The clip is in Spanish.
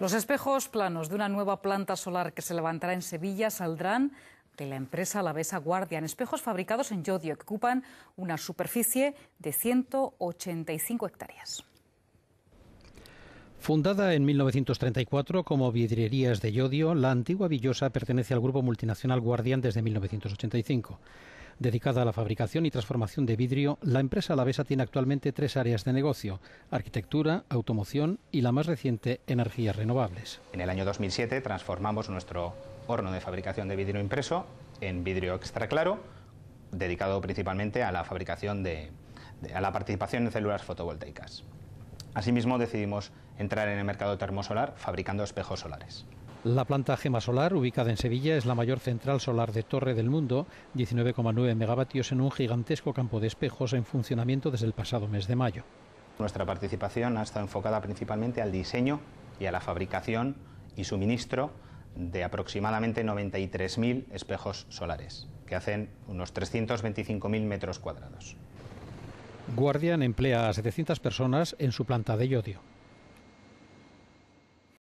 Los espejos planos de una nueva planta solar que se levantará en Sevilla saldrán de la empresa Alavesa Guardian, espejos fabricados en yodio que ocupan una superficie de 185 hectáreas. Fundada en 1934 como Vidrierías de Yodio, la antigua Villosa pertenece al grupo multinacional Guardian desde 1985. Dedicada a la fabricación y transformación de vidrio, la empresa alavesa tiene actualmente tres áreas de negocio, arquitectura, automoción y la más reciente, energías renovables. En el año 2007 transformamos nuestro horno de fabricación de vidrio impreso en vidrio extra claro, dedicado principalmente a la a la participación en células fotovoltaicas. Asimismo, decidimos entrar en el mercado termosolar fabricando espejos solares. La planta Gema Solar, ubicada en Sevilla, es la mayor central solar de torre del mundo, 19,9 megavatios en un gigantesco campo de espejos en funcionamiento desde el pasado mes de mayo. Nuestra participación ha estado enfocada principalmente al diseño y a la fabricación y suministro de aproximadamente 93.000 espejos solares, que hacen unos 325.000 metros cuadrados. Guardian emplea a 700 personas en su planta de yodio.